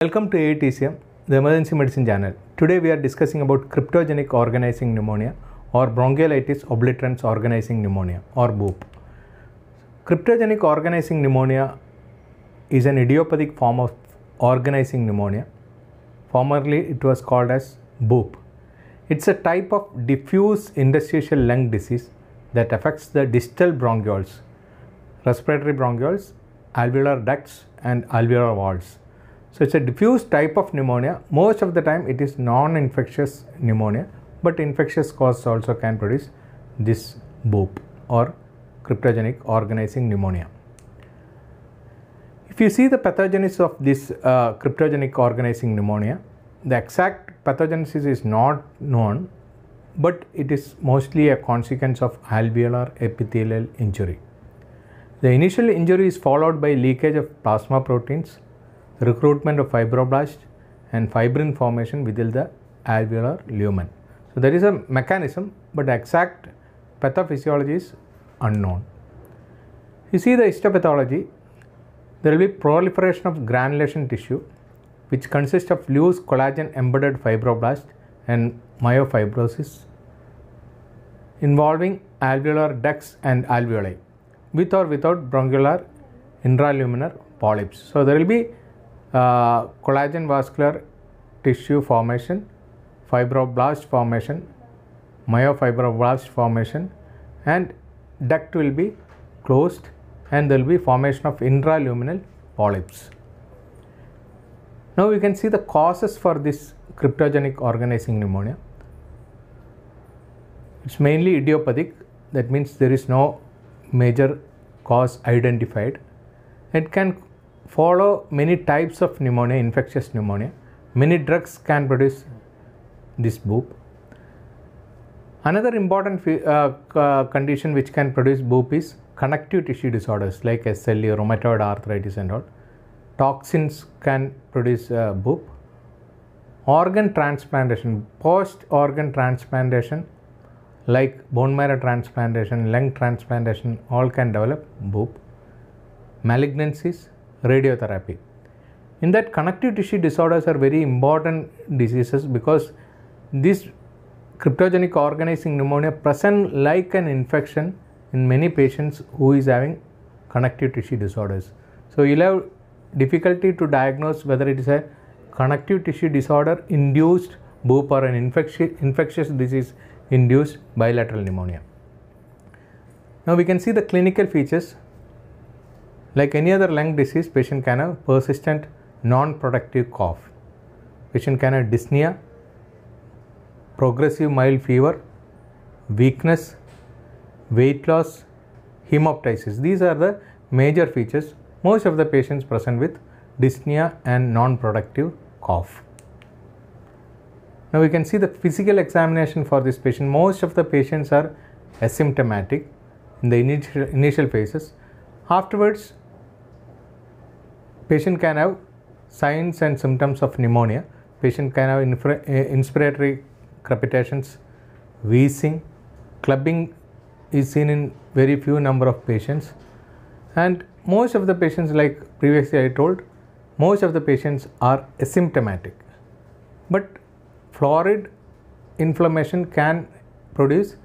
Welcome to ATCM, the emergency medicine channel. Today we are discussing about cryptogenic organizing pneumonia or bronchiolitis obliterans organizing pneumonia or BOOP. Cryptogenic organizing pneumonia is an idiopathic form of organizing pneumonia. Formerly it was called as BOOP. It's a type of diffuse interstitial lung disease that affects the distal bronchioles, respiratory bronchioles, alveolar ducts and alveolar walls so it's a diffuse type of pneumonia. Most of the time it is non-infectious pneumonia, but infectious cause also can produce this BOOP or cryptogenic organizing pneumonia. If you see the pathogenesis of this uh, cryptogenic organizing pneumonia, the exact pathogenesis is not known, but it is mostly a consequence of alveolar epithelial injury. The initial injury is followed by leakage of plasma proteins recruitment of fibroblast and fibrin formation within the alveolar lumen. So there is a mechanism but exact pathophysiology is unknown. You see the histopathology, there will be proliferation of granulation tissue which consists of loose collagen embedded fibroblast and myofibrosis involving alveolar ducts and alveoli with or without bronchial intraluminar polyps. So there will be uh, collagen vascular tissue formation, fibroblast formation, myofibroblast formation and duct will be closed and there will be formation of intraluminal polyps. Now we can see the causes for this cryptogenic organizing pneumonia. It's mainly idiopathic that means there is no major cause identified. It can follow many types of pneumonia, infectious pneumonia. Many drugs can produce this BOOP. Another important uh, uh, condition which can produce BOOP is connective tissue disorders like SLE, rheumatoid arthritis and all. Toxins can produce uh, BOOP. Organ transplantation, post organ transplantation like bone marrow transplantation, lung transplantation all can develop BOOP. Malignancies, radiotherapy. In that, connective tissue disorders are very important diseases because this cryptogenic organizing pneumonia present like an infection in many patients who is having connective tissue disorders. So you'll have difficulty to diagnose whether it is a connective tissue disorder induced BOOP or an infectious, infectious disease induced bilateral pneumonia. Now we can see the clinical features like any other lung disease, patient can have persistent non-productive cough. Patient can have dyspnea, progressive mild fever, weakness, weight loss, hemoptysis. These are the major features. Most of the patients present with dyspnea and non-productive cough. Now we can see the physical examination for this patient. Most of the patients are asymptomatic in the initial, initial phases. Afterwards, Patient can have signs and symptoms of pneumonia. Patient can have infra- eh, inspiratory crepitations, wheezing, clubbing is seen in very few number of patients and most of the patients like previously I told most of the patients are asymptomatic but florid inflammation can produce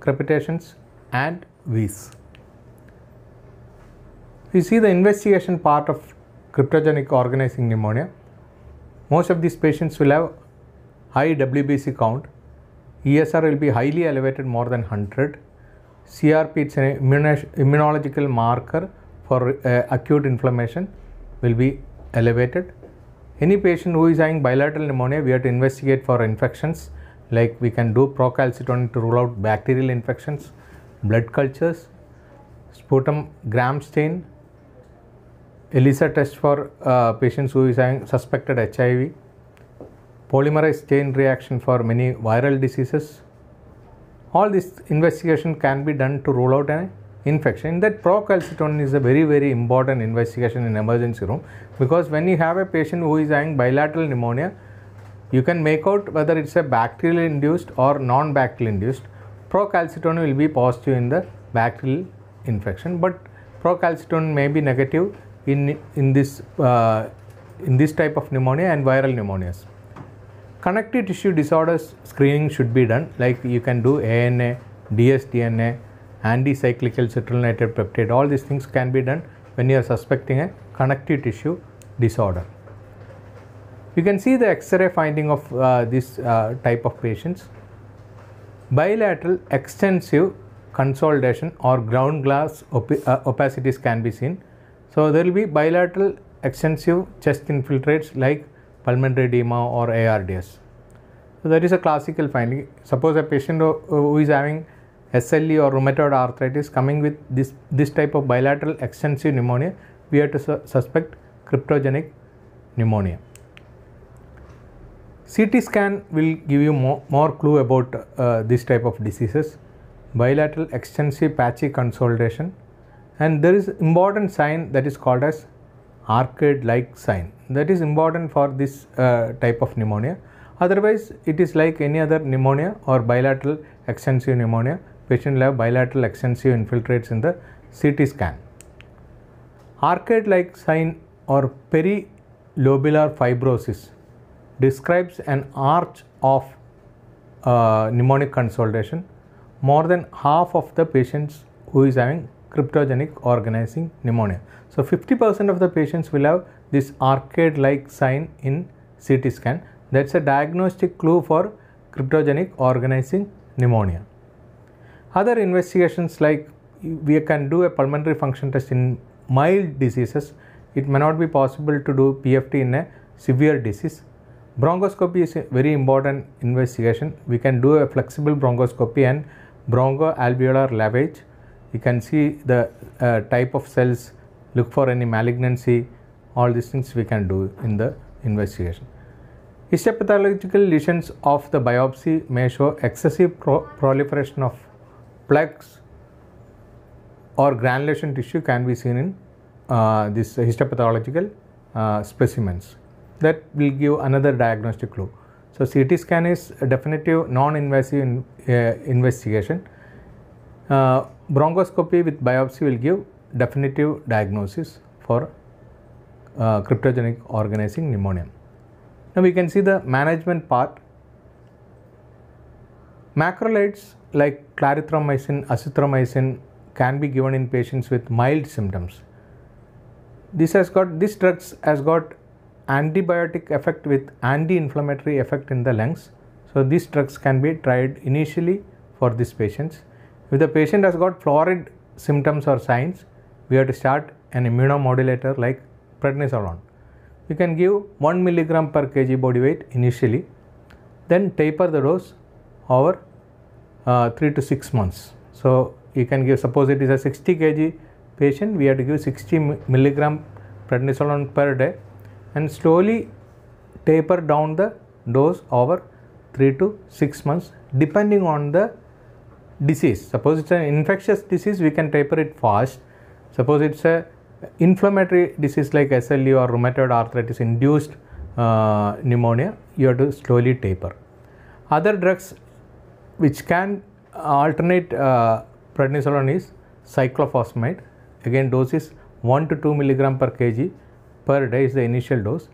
crepitations and wheeze. We see the investigation part of cryptogenic organizing pneumonia. Most of these patients will have high WBC count. ESR will be highly elevated more than 100. CRP it's an immunological marker for uh, acute inflammation will be elevated. Any patient who is having bilateral pneumonia, we have to investigate for infections like we can do procalcitonin to rule out bacterial infections, blood cultures, sputum gram stain, ELISA test for uh, patients who is suspected HIV, polymerase chain reaction for many viral diseases. All this investigation can be done to rule out an infection. That procalcitonin is a very very important investigation in emergency room because when you have a patient who is having bilateral pneumonia, you can make out whether it's a bacterial induced or non-bacterial induced. Procalcitonin will be positive in the bacterial infection, but procalcitonin may be negative in, in, this, uh, in this type of pneumonia and viral pneumonias. Connective tissue disorders screening should be done like you can do ANA, dsDNA, anticyclical citrullinated peptide, all these things can be done when you are suspecting a connective tissue disorder. You can see the X-ray finding of uh, this uh, type of patients. Bilateral extensive consolidation or ground glass op uh, opacities can be seen so there will be bilateral extensive chest infiltrates like pulmonary edema or ARDS. So that is a classical finding. Suppose a patient who is having SLE or rheumatoid arthritis coming with this, this type of bilateral extensive pneumonia, we have to su- suspect cryptogenic pneumonia. CT scan will give you more, more clue about uh, this type of diseases. Bilateral extensive patchy consolidation, and there is important sign that is called as arcade like sign that is important for this uh, type of pneumonia otherwise it is like any other pneumonia or bilateral extensive pneumonia patient will have bilateral extensive infiltrates in the ct scan arcade like sign or perilobular fibrosis describes an arch of uh, pneumonic consolidation more than half of the patients who is having cryptogenic organizing pneumonia. So 50% of the patients will have this arcade-like sign in CT scan. That's a diagnostic clue for cryptogenic organizing pneumonia. Other investigations like we can do a pulmonary function test in mild diseases. It may not be possible to do PFT in a severe disease. Bronchoscopy is a very important investigation. We can do a flexible bronchoscopy and bronchoalveolar lavage you can see the uh, type of cells look for any malignancy all these things we can do in the investigation histopathological lesions of the biopsy may show excessive pro proliferation of plaques or granulation tissue can be seen in uh, this histopathological uh, specimens that will give another diagnostic clue so ct scan is a definitive non-invasive in, uh, investigation uh, bronchoscopy with biopsy will give definitive diagnosis for uh, cryptogenic organizing pneumonia. Now we can see the management part. Macrolides like clarithromycin, azithromycin can be given in patients with mild symptoms. This has got this drugs has got antibiotic effect with anti-inflammatory effect in the lungs. So these drugs can be tried initially for these patients. If the patient has got florid symptoms or signs, we have to start an immunomodulator like prednisolone. You can give 1 milligram per kg body weight initially, then taper the dose over uh, 3 to 6 months. So, you can give, suppose it is a 60 kg patient, we have to give 60 milligram prednisolone per day and slowly taper down the dose over 3 to 6 months depending on the disease suppose it's an infectious disease we can taper it fast suppose it's a inflammatory disease like SLE or rheumatoid arthritis induced uh, pneumonia you have to slowly taper other drugs which can alternate uh, prednisolone is cyclophosphamide again dose is 1 to 2 milligram per kg per day is the initial dose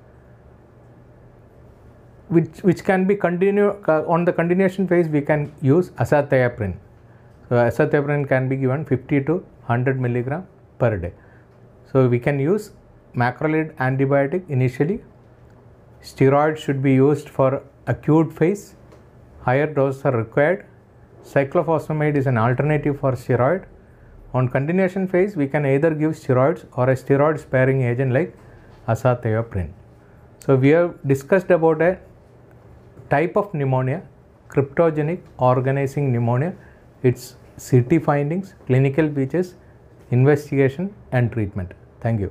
which which can be continue uh, on the continuation phase we can use azathioprine so azathioprine can be given 50 to 100 milligram per day. So we can use macrolide antibiotic initially. Steroid should be used for acute phase. Higher doses are required. Cyclophosphamide is an alternative for steroid. On continuation phase, we can either give steroids or a steroid sparing agent like azathioprine. So we have discussed about a type of pneumonia, cryptogenic organizing pneumonia its CT findings, clinical features, investigation and treatment. Thank you.